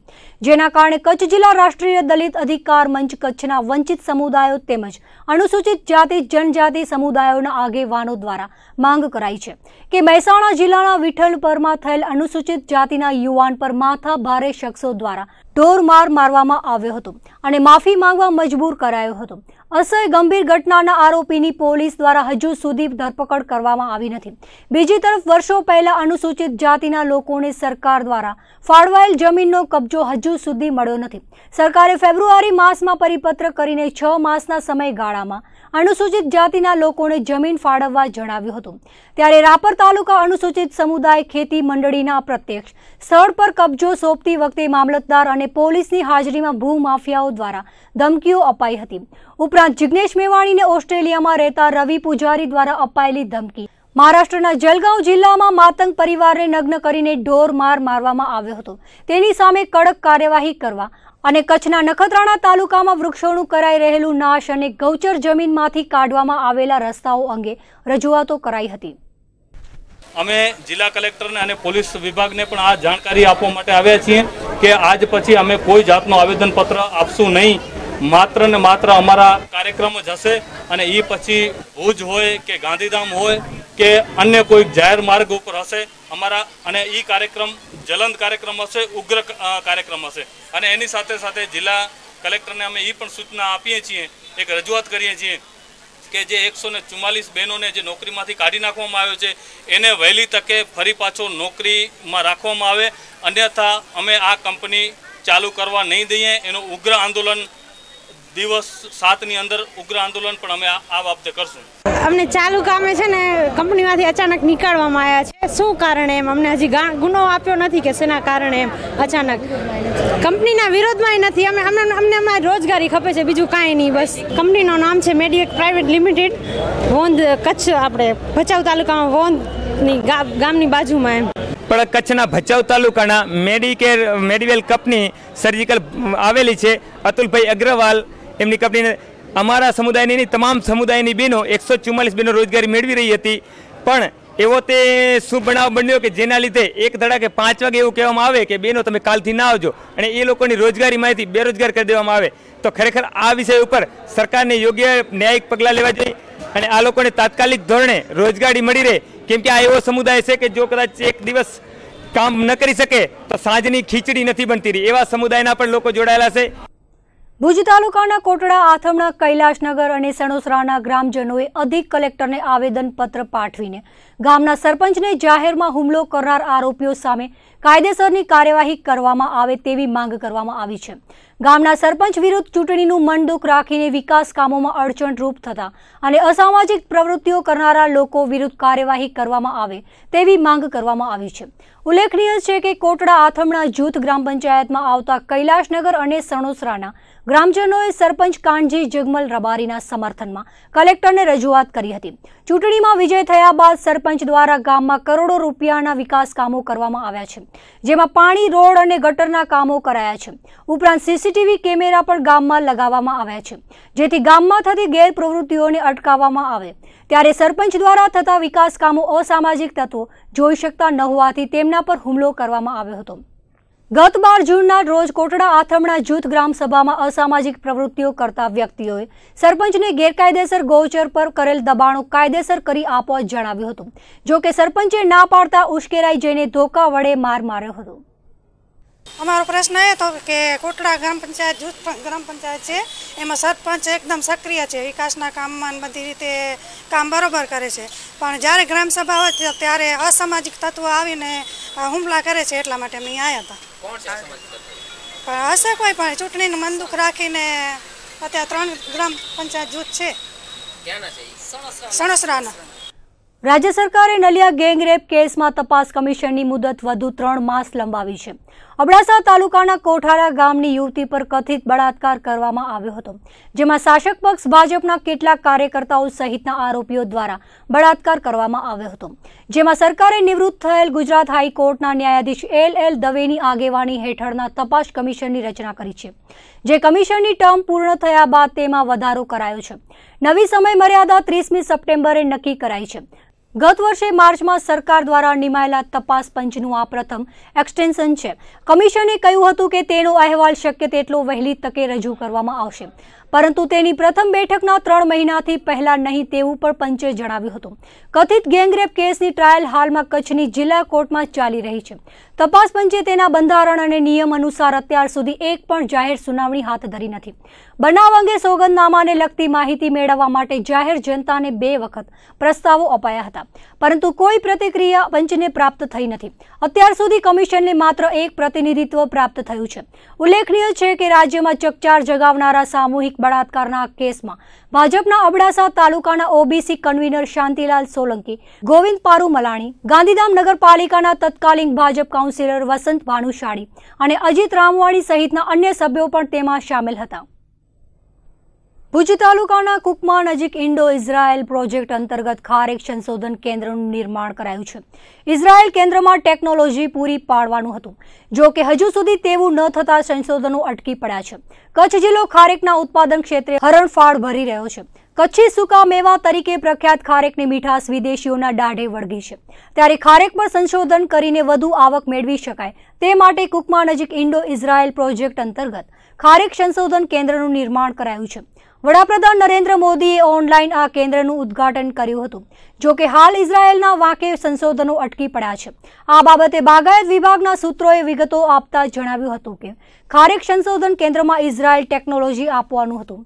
Speaker 1: જેના કારણે કચ્છ જિલ્લા રાષ્ટ્રીય દલિત અધિકાર મંચ કચ્છના વંચિત સમુદાયો તેમજ અનુસૂચિત જાતિ જનજાતિ સમુદાયોના આગેવાનો દ્વારા માંગ માંગ કરાઈ છે કે મહેસાણા જિલ્લાના વિઠ્ઠલપરમાં થયેલ અનુસૂચિત જાતિના યુવાન પર માથા ભારે શખ્સો દ્વારા ઢોરમાર મારવામાં આવ્યો હતો અને માફી માંગવા મજબૂર કરાયો હતો અસહ્ય ગંભીર ઘટનાના આરોપીની પોલીસ દ્વારા હજુ સુધી ધરપકડ કરવામાં આવી નથી બીજી તરફ વર્ષો પહેલા અનુસૂચિત જાતિના લોકોને સરકાર દ્વારા ફાળવાયેલ જમીનનો કબજો હજુ સુધી મળ્યો નથી સરકારે ફેબ્રુઆરી માસમાં પરિપત્ર કરીને છ માસના સમયગાળામાં અનુસૂચિત જાતિના લોકોને જમીન ફાળવવા જણાવ્યું હતું ત્યારે રાપર તાલુકા અનુસૂચિત સમુદાય ખેતી મંડળીના પ્રત્યક્ષ સ્થળ પર કબજો સોંપતી વખતે મામલતદાર અને પોલીસની હાજરીમાં ભૂમાફિયાઓ દ્વારા ધમકીઓ અપાઈ હતી ઉપરાંત જિજ્ઞેશ મેવાણીને ઓસ્ટ્રેલિયામાં રહેતા રવિ પૂજારી દ્વારા અપાયેલી ધમકી મહારાષ્ટ્રના જલગાંવ જિલ્લામાં માતંગ પરિવારને નગ્ન કરીને ઢોર માર મારવામાં આવ્યો હતો તેની સામે કડક કાર્યવાહી કરવા અને કચ્છના નખત્રાણા તાલુકામાં વૃક્ષોનું કરાઈ રહેલું નાશ અને ગૌચર જમીનમાંથી કાઢવામાં આવેલા રસ્તાઓ અંગે રજૂઆતો કરાઈ હતી
Speaker 6: અમે જિલ્લા કલેક્ટરને અને પોલીસ વિભાગને પણ આ જાણકારી આપવા માટે આવ્યા છીએ કે આજ પછી અમે કોઈ જાતનું આવેદનપત્ર આપશું નહીં માત્ર ને માત્ર અમારા કાર્યક્રમ જ હશે અને એ પછી ભુજ હોય કે ગાંધીધામ હોય કે અન્ય કોઈ જાહેર માર્ગ ઉપર હશે અમારા અને એ કાર્યક્રમ જલંદ કાર્યક્રમ હશે ઉગ્ર કાર્યક્રમ હશે અને એની સાથે સાથે જિલ્લા કલેક્ટરને અમે એ પણ સૂચના આપીએ છીએ એક રજૂઆત કરીએ છીએ કે જે એકસો ને ચુમ્માલીસ બહેનોને જે નોકરીમાંથી કાઢી નાખવામાં આવ્યો છે એને વહેલી તકે ફરી પાછો નોકરીમાં રાખવામાં આવે અન્યથા અમે આ કંપની ચાલુ કરવા નહીં દઈએ એનું ઉગ્ર આંદોલન દિવસ સાતની અંદર ઉગ્ર આંદોલન પણ અમે આ બાબતે કરશું
Speaker 1: અમને ચાલુ કામે છે ને કંપનીમાંથી અચાનક નીકાળવામાં આવ્યા છે શું કારણે એમ અમને હજી ગુનો આપ્યો નથી કે શેના કારણે એમ અચાનક કંપનીના વિરોધમાં નથી અમે અમને અમને અમારી રોજગારી ખપે છે બીજું કાંઈ નહીં બસ કંપનીનું નામ છે mediate private limited Vondh Kutch આપણે ભચાઉ તાલુકામાં વોંધની ગામની બાજુમાં એમ
Speaker 6: પણ કચ્છના ભચાઉ તાલુકાના મેડિકેર મેડિવેલ કંપની સર્જિકલ આવેલી છે અતુલભાઈ અગ્રવાલ એમની કંપનીને અમારા સમુદાયની તમામ સમુદાયની બહેનો એકસો ચુમ્માલીસ બહેનો રોજગારી મેળવી રહી હતી પણ એવો તે શું બનાવ બન્યો કે જેના લીધે એક ધડાકે પાંચ વાગે એવું કહેવામાં આવે કે બેનો તમે કાલથી ના આવજો અને એ લોકોની રોજગારી માહિતી બેરોજગાર કરી દેવામાં આવે તો ખરેખર આ વિષય ઉપર સરકારને યોગ્ય ન્યાયિક પગલાં લેવા જોઈએ અને આ લોકોને તાત્કાલિક ધોરણે રોજગારી મળી રહે કેમ કે આ એવો સમુદાય છે કે જો કદાચ એક દિવસ કામ ન કરી શકે તો સાંજની ખીચડી નથી બનતી રહી એવા સમુદાયના પણ લોકો જોડાયેલા છે
Speaker 1: ભુજ તાલુકાના કોટડા આથમણા કૈલાશનગર અને સણોસરાના ગ્રામજનોએ અધિક કલેક્ટરને આવેદનપત્ર પાઠવીને ગામના સરપંચને જાહેરમાં હુમલો કરનાર આરોપીઓ સામે કાયદેસરની કાર્યવાહી કરવામાં આવે તેવી માંગ કરવામાં આવી છે ગામના સરપંચ વિરુદ્ધ ચૂંટણીનું મનદુખ રાખીને વિકાસ કામોમાં અડચણરૂપ થતા અને અસામાજિક પ્રવૃત્તિઓ કરનારા લોકો વિરુદ્ધ કાર્યવાહી કરવામાં આવે તેવી માંગ કરવામાં આવી છે ઉલ્લેખનીય છે કે કોટડા આથમણા જૂથ ગ્રામ પંચાયતમાં આવતા કૈલાશનગર અને સણોસરાના ગ્રામજનોએ સરપંચ કાનજી જગમલ રબારીના સમર્થનમાં કલેક્ટરને રજૂઆત કરી હતી ચૂંટણીમાં વિજય થયા બાદ સરપંચ દ્વારા ગામમાં કરોડો રૂપિયાના વિકાસ કામો કરવામાં આવ્યા છે જેમાં પાણી રોડ અને ગટરના કામો કરાયા છે ઉપરાંત સીસીટીવી કેમેરા પણ ગામમાં લગાવવામાં આવ્યા છે જેથી ગામમાં થતી ગેરપ્રવૃત્તિઓને અટકાવવામાં આવે ત્યારે સરપંચ દ્વારા થતા વિકાસ કામો અસામાજિક તત્વો જોઈ શકતા ન હોવાથી તેમના પર હુમલો કરવામાં આવ્યો હતો ગત બાર જૂનના રોજ કોટડા આથમણા જૂથ ગ્રામ સભામાં અસામાજિક પ્રવૃત્તિઓ કરતા વ્યક્તિઓએ સરપંચને ગેરકાયદેસર ગૌચર પર કરેલ દબાણો કાયદેસર કરી આપવા જણાવ્યું હતું જોકે સરપંચે ના પાડતા ઉશ્કેરાઈ જઈને ધોકા વડે માર માર્યો હતો અમારો પ્રશ્ન એ હતો કે કોટડા ગ્રામ પંચાયત જૂથ ગ્રામ પંચાયત છે એમાં સરપંચ એકદમ સક્રિય છે વિકાસના કામમાં બધી રીતે કામ બરોબર કરે છે પણ જ્યારે ગ્રામસભા હોય ત્યારે અસામાજિક તત્વો આવીને હુમલા કરે છે એટલા માટે અમે આવ્યા
Speaker 5: હતા
Speaker 1: પણ હશે કોઈ પણ ચૂંટણીને મનદુખ રાખીને અત્યારે ત્રણ ગ્રામ પંચાયત જૂથ છે સણસરાના રાજ્ય સરકારે નલિયા ગેંગરેપ કેસમાં તપાસ કમિશનની મુદત વધુ ત્રણ માસ લંબાવી છે અબડાસા તાલુકાના કોઠારા ગામની યુવતી પર કથિત બળાત્કાર કરવામાં આવ્યો હતો જેમાં શાસક પક્ષ ભાજપના કેટલાક કાર્યકર્તાઓ સહિતના આરોપીઓ દ્વારા બળાત્કાર કરવામાં આવ્યો હતો જેમાં સરકારે નિવૃત્ત થયેલ ગુજરાત હાઈકોર્ટના ન્યાયાધીશ એલ એલ દવેની આગેવાની હેઠળના તપાસ કમિશનની રચના કરી છે જે કમિશનની ટર્મ પૂર્ણ થયા બાદ તેમાં વધારો કરાયો છે નવી સમય મર્યાદા ત્રીસમી સપ્ટેમ્બરે નક્કી કરાઈ છે ગત વર્ષે માર્ચમાં સરકાર દ્વારા નિમાયેલા તપાસ પંચનું આ પ્રથમ એક્સટેન્શન છે કમિશને કહ્યું હતું કે તેનો અહેવાલ શક્ય તેટલો વહેલી તકે રજૂ કરવામાં આવશે પરંતુ તેની પ્રથમ બેઠકના ત્રણ મહિનાથી પહેલા નહીં તેવું પણ પંચે જણાવ્યું હતું કથિત ગેંગરેપ કેસની ટ્રાયલ હાલમાં કચ્છની જિલ્લા કોર્ટમાં ચાલી રહી છે તપાસ પંચે તેના બંધારણ અને નિયમ અનુસાર અત્યાર સુધી એક પણ જાહેર સુનાવણી હાથ ધરી નથી બનાવ અંગે સોગંદનામાને લગતી માહિતી મેળવવા માટે જાહેર જનતાને બે વખત પ્રસ્તાવો અપાયા હતા પરંતુ કોઈ પ્રતિક્રિયા પંચને પ્રાપ્ત થઈ નથી અત્યાર સુધી કમિશનને માત્ર એક પ્રતિનિધિત્વ પ્રાપ્ત થયું છે ઉલ્લેખનીય છે કે રાજ્યમાં ચકચાર જગાવનારા સામૂહિક બળાત્કારના કેસમાં ભાજપના અબડાસા તાલુકાના ઓબીસી કન્વીનર શાંતિલાલ સોલંકી ગોવિંદ પારુ મલાણી ગાંધીધામ નગરપાલિકાના તત્કાલીન ભાજપ કાઉન્સિલર વસંત ભાનુશાળી અને અજીત રામવાણી સહિતના અન્ય સભ્યો પણ તેમાં સામેલ હતા ભુજ તાલુકાના કુકમા નજીક ઇન્ડો ઇઝરાયેલ પ્રોજેક્ટ અંતર્ગત ખારેક સંશોધન કેન્દ્રનું નિર્માણ કરાયું છે ઇઝરાયલ કેન્દ્રમાં ટેકનોલોજી પૂરી પાડવાનું હતું જો કે હજુ સુધી તેવું ન થતાં સંશોધનો અટકી પડ્યા છે કચ્છ જિલ્લો ખારેકના ઉત્પાદન ક્ષેત્રે હરણફાળ ભરી રહ્યો છે કચ્છી સૂકા મેવા તરીકે પ્રખ્યાત ખારેકની મીઠાશ વિદેશીઓના દાઢે વળગી છે ત્યારે ખારેક પર સંશોધન કરીને વધુ આવક મેળવી શકાય તે માટે કુકમા નજીક ઇન્ડો ઇઝરાયલ પ્રોજેક્ટ અંતર્ગત ખારેક સંશોધન કેન્દ્રનું નિર્માણ કરાયું છે વડાપ્રધાન નરેન્દ્ર મોદીએ ઓનલાઈન આ કેન્દ્રનું ઉદ્ઘાટન કર્યું હતું જો કે હાલ ઇઝરાયેલના વાંકે સંશોધનો અટકી પડ્યા છે આ બાબતે બાગાયત વિભાગના સૂત્રોએ વિગતો આપતા જણાવ્યું હતું કે ખારેક સંશોધન કેન્દ્રમાં ઇઝરાયેલ ટેકનોલોજી આપવાનું હતું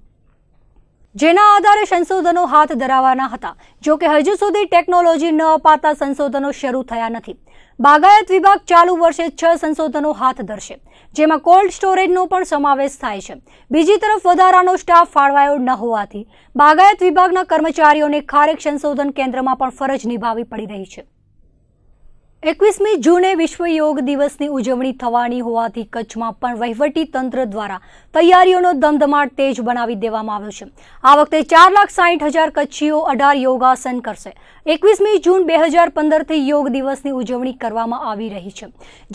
Speaker 1: જેના આધારે સંશોધનો હાથ ધરાવવાના હતા જો કે હજુ સુધી ટેકનોલોજી ન અપાતા સંશોધનો શરૂ થયા નથી બાગાયત વિભાગ ચાલુ વર્ષે છ સંશોધનો હાથ ધરશે જેમાં કોલ્ડ સ્ટોરેજનો પણ સમાવેશ થાય છે બીજી તરફ વધારાનો સ્ટાફ ફાળવાયો ન હોવાથી બાગાયત વિભાગના કર્મચારીઓને ખારેક સંશોધન કેન્દ્રમાં પણ ફરજ નિભાવી પડી રહી છે એકવીસમી જૂને વિશ્વ યોગ દિવસની ઉજવણી થવાની હોવાથી કચ્છમાં પણ વહીવટી તંત્ર દ્વારા તૈયારીઓનો ધમધમાટ તેજ બનાવી દેવામાં આવ્યો છે આ વખતે ચાર લાખ સાહીઠ હજાર કચ્છીઓ અઢાર યોગાસન કરશે એકવીસમી જૂન બે હજાર પંદરથી યોગ દિવસની ઉજવણી કરવામાં આવી રહી છે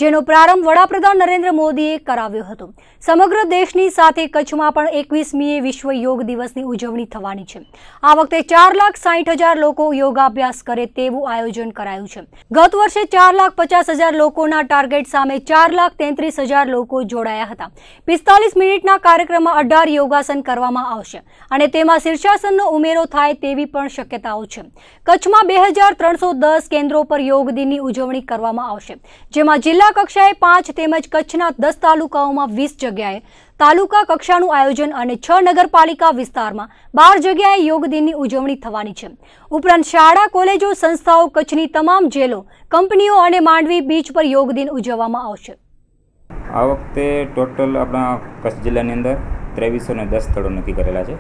Speaker 1: જેનો પ્રારંભ વડાપ્રધાન નરેન્દ્ર મોદીએ કરાવ્યો હતો સમગ્ર દેશની સાથે કચ્છમાં પણ એકવીસમીએ વિશ્વ યોગ દિવસની ઉજવણી થવાની છે આ વખતે ચાર લાખ સાહીઠ હજાર લોકો યોગાભ્યાસ કરે તેવું આયોજન કરાયું છે ગત વર્ષે ચાર લાખ પચાસ હજાર લોકોના ટાર્ગેટ સામે ચાર લાખ તેત્રીસ હજાર લોકો જોડાયા હતા પિસ્તાલીસ મિનિટના કાર્યક્રમમાં અઢાર યોગાસન કરવામાં આવશે અને તેમાં શીર્ષાસનનો ઉમેરો થાય તેવી પણ શક્યતાઓ છે કચ્છમાં રાજ્યમાં બે કેન્દ્રો પર યોગ દિનની ઉજવણી કરવામાં આવશે જેમાં જિલ્લા કક્ષાએ પાંચ તેમજ કચ્છના દસ તાલુકાઓમાં વીસ જગ્યાએ તાલુકા કક્ષાનું આયોજન અને છ નગરપાલિકા વિસ્તારમાં બાર જગ્યાએ યોગ દિનની ઉજવણી થવાની છે ઉપરાંત શાળા કોલેજો સંસ્થાઓ કચ્છની તમામ જેલો કંપનીઓ અને માંડવી બીચ પર યોગ દિન ઉજવવામાં આવશે
Speaker 7: આ વખતે ટોટલ આપણા કચ્છ જિલ્લાની અંદર ત્રેવીસો ને દસ સ્થળો નક્કી કરેલા છે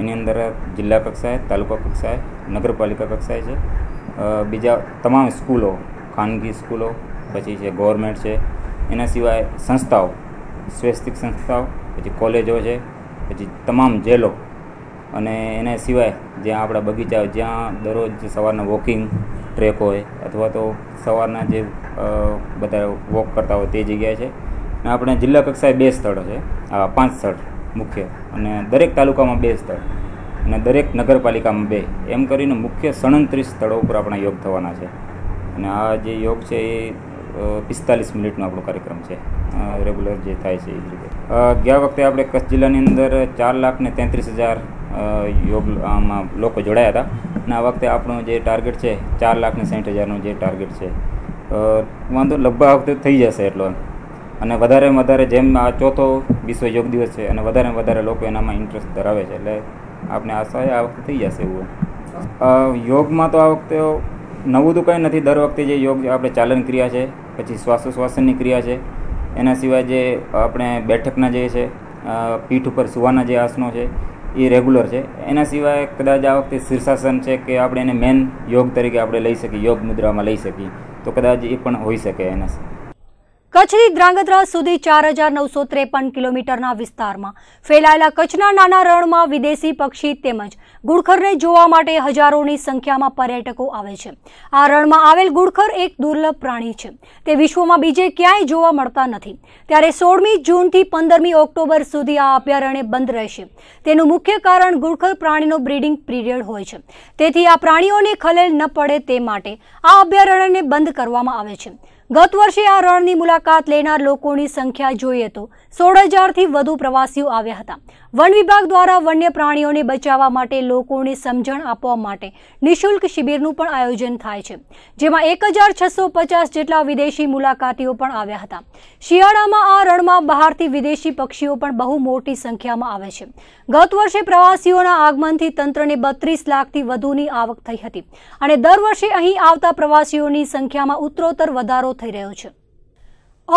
Speaker 7: એની અંદર જિલ્લા કક્ષાએ તાલુકા કક્ષાએ નગરપાલિકા કક્ષાએ છે બીજા તમામ સ્કૂલો ખાનગી સ્કૂલો પછી છે ગવર્મેન્ટ છે એના સિવાય સંસ્થાઓ સ્વૈચ્છિક સંસ્થાઓ પછી કોલેજો છે પછી તમામ જેલો અને એના સિવાય જ્યાં આપણા બગીચા જ્યાં દરરોજ સવારના વોકિંગ ટ્રેક હોય અથવા તો સવારના જે બધા વોક કરતા હોય તે જગ્યાએ છે અને આપણે જિલ્લા કક્ષાએ બે સ્થળો છે આ પાંચ સ્થળ મુખ્ય અને દરેક તાલુકામાં બે સ્થળ અને દરેક નગરપાલિકામાં બે એમ કરીને મુખ્ય સડત્રીસ સ્થળો ઉપર આપણા યોગ થવાના છે અને આ જે યોગ છે એ પિસ્તાલીસ મિનિટનો આપણો કાર્યક્રમ છે રેગ્યુલર જે થાય છે એ રીતે ગયા વખતે આપણે કચ્છ જિલ્લાની અંદર ચાર લાખ ને તેત્રીસ હજાર યોગ આમાં લોકો જોડાયા હતા અને આ વખતે આપણો જે ટાર્ગેટ છે ચાર લાખ ને સાઠ હજારનું જે ટાર્ગેટ છે વાંધો લગભગ વખતે થઈ જશે એટલો અને વધારે વધારે જેમ આ ચોથો વિશ્વ યોગ દિવસ છે અને વધારે વધારે લોકો એનામાં ઇન્ટરેસ્ટ ધરાવે છે એટલે આપણે આશા આ વખતે થઈ જશે એવું યોગમાં તો આ વખતે નવું તો કંઈ નથી દર વખતે જે યોગ આપણે ચાલન ક્રિયા છે પછી શ્વાસોશ્વાસનની ક્રિયા છે એના સિવાય જે આપણે બેઠકના જે છે પીઠ ઉપર સુવાના જે આસનો છે એ રેગ્યુલર છે એના સિવાય કદાચ આ વખતે શીર્ષાસન છે કે આપણે એને મેન યોગ તરીકે આપણે લઈ શકીએ યોગ મુદ્રામાં લઈ શકીએ તો કદાચ એ પણ હોઈ શકે એના
Speaker 1: કચ્છથી ધ્રાંગધ્રા સુધી ચાર હજાર નવસો ત્રેપન કિલોમીટરના વિસ્તારમાં ફેલાયેલા કચ્છના નાના રણમાં વિદેશી પક્ષી તેમજ ગુડખરને જોવા માટે હજારોની સંખ્યામાં પર્યટકો આવે છે આ રણમાં આવેલ ગુડખર એક દુર્લભ પ્રાણી છે તે વિશ્વમાં બીજે ક્યાંય જોવા મળતા નથી ત્યારે સોળમી જૂનથી પંદરમી ઓક્ટોબર સુધી આ અભયારણ્ય બંધ રહેશે તેનું મુખ્ય કારણ ગુડખર પ્રાણીનો બ્રીડિંગ પીરિયડ હોય છે તેથી આ પ્રાણીઓને ખલેલ ન પડે તે માટે આ અભયારણ્યને બંધ કરવામાં આવે છે ગત વર્ષે આ રણની મુલાકાત લેનાર લોકોની સંખ્યા જોઈએ તો સોળ હજારથી વધુ પ્રવાસીઓ આવ્યા હતા વન વિભાગ દ્વારા વન્ય પ્રાણીઓને બચાવવા માટે લોકોને સમજણ આપવા માટે નિઃશુલ્ક શિબિરનું પણ આયોજન થાય છે જેમાં એક જેટલા વિદેશી મુલાકાતીઓ પણ આવ્યા હતા શિયાળામાં આ રણમાં બહારથી વિદેશી પક્ષીઓ પણ બહુ મોટી સંખ્યામાં આવે છે ગત વર્ષે પ્રવાસીઓના આગમનથી તંત્રને બત્રીસ લાખથી વધુની આવક થઈ હતી અને દર વર્ષે અહીં આવતા પ્રવાસીઓની સંખ્યામાં ઉત્તરોત્તર વધારો થઈ રહ્યો છે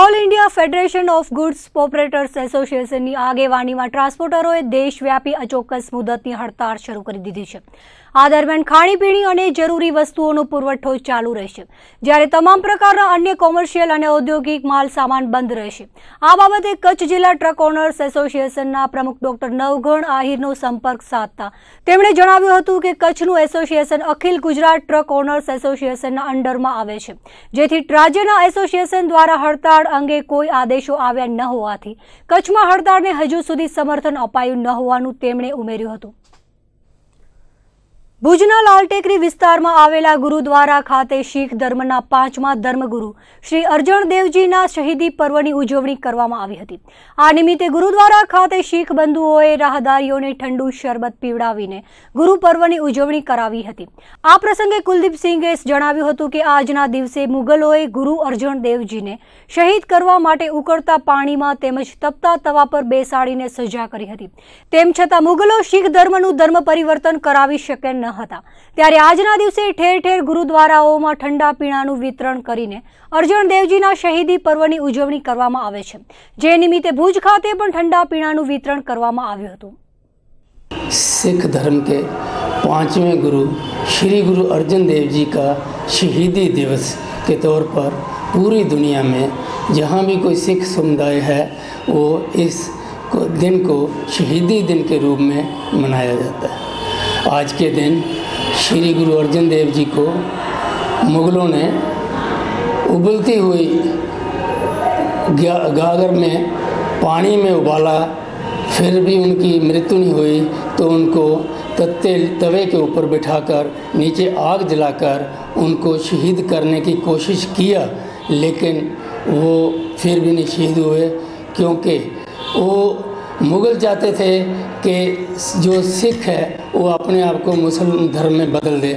Speaker 1: all India federation of goods operators એસોસિએશનની આગેવાનીમાં ટ્રાન્સપોર્ટરોએ દેશવ્યાપી અચોક્કસ મુદતની હડતાળ શરૂ કરી દીધી છે આ દરમિયાન ખાણીપીણી અને જરૂરી વસ્તુઓનો પુરવઠો ચાલુ રહેશે જ્યારે તમામ પ્રકારના અન્ય કોમર્શિયલ અને ઔદ્યોગિક માલ સામાન બંધ રહેશે આ બાબતે કચ્છ જિલ્લા ટ્રક ઓનર્સ એસોસિએશનના પ્રમુખ ડોક્ટર નવગણ આહિરનો સંપર્ક સાધતા તેમણે જણાવ્યું હતું કે કચ્છનું association Akhil Gujarat truck owners એસોસિએશનના અંડરમાં આવે છે જેથી રાજ્યના એસોસિએશન દ્વારા હડતાળ અંગે કોઈ આદેશો આવ્યા ન હોવાથી કચ્છમાં હડતાળને હજુ સુધી સમર્થન અપાયું ન હોવાનું તેમણે ઉમેર્યું હતું ભુજના લાલટેકરી વિસ્તારમાં આવેલા ગુરુદ્વારા ખાતે શીખ ધર્મના પાંચમા ધર્મગુરુ શ્રી અર્જણ દેવજીના શહીદી પર્વની ઉજવણી કરવામાં આવી હતી આ નિમિત્તે ગુરુદ્વારા ખાતે શીખ બંધુઓએ રાહદારીઓને ઠંડુ શરબત પીવડાવીને ગુરુ પર્વની ઉજવણી કરાવી હતી આ પ્રસંગે કુલદીપસિંહે જણાવ્યું હતું કે આજના દિવસે મુગલોએ ગુરુ અર્જણ દેવજીને શહીદ કરવા માટે ઉકળતા પાણીમાં તેમજ તપતા તવા પર બેસાડીને સજા કરી હતી તેમ છતાં મુગલો શીખ ધર્મનું ધર્મ પરિવર્તન કરાવી શકે ન આવ્યા હતા ત્યારે આજના દિવસે ઠેર ઠેર ગુરુદ્વારાઓમાં ઠંડા પીણાનું વિતરણ કરીને અર્જણ દેવજીના શહીદી પર્વની ઉજવણી કરવામાં આવે છે જે નિમિત્તે ભુજ ખાતે પણ ઠંડા પીણાનું વિતરણ કરવામાં આવ્યું હતું
Speaker 5: સિખ ધર્મ કે पाँचवें गुरु श्री गुरु अर्जन देव जी का शहीदी दिवस के तौर पर पूरी दुनिया में जहाँ भी कोई सिख समुदाय है वो इस को दिन को शहीदी दिन के रूप आज के दिन श्री गुरु अर्जन देव जी को मुग़लों ने उबलती हुई गागर में पानी में उबाला फिर भी उनकी मृत्यु नहीं हुई तो उनको तत्ते तवे के ऊपर बिठाकर नीचे आग जलाकर उनको शहीद करने की कोशिश किया लेकिन वो फिर भी नहीं शहीद हुए क्योंकि वो मुग़ल चाहते थे कि जो सिख है वो अपने आप को मुस्लिम धर्म में बदल दे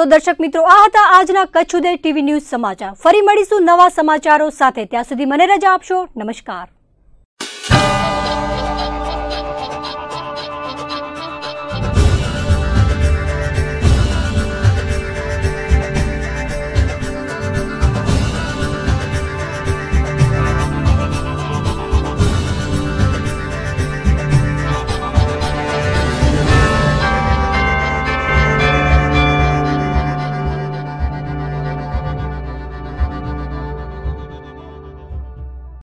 Speaker 1: તો દર્શક મિત્રો આ હતા આજના કચ્છ ઉદય ટીવી ન્યૂઝ સમાચાર ફરી મળીશું નવા સમાચારો સાથે ત્યાં સુધી મને રજા આપશો નમસ્કાર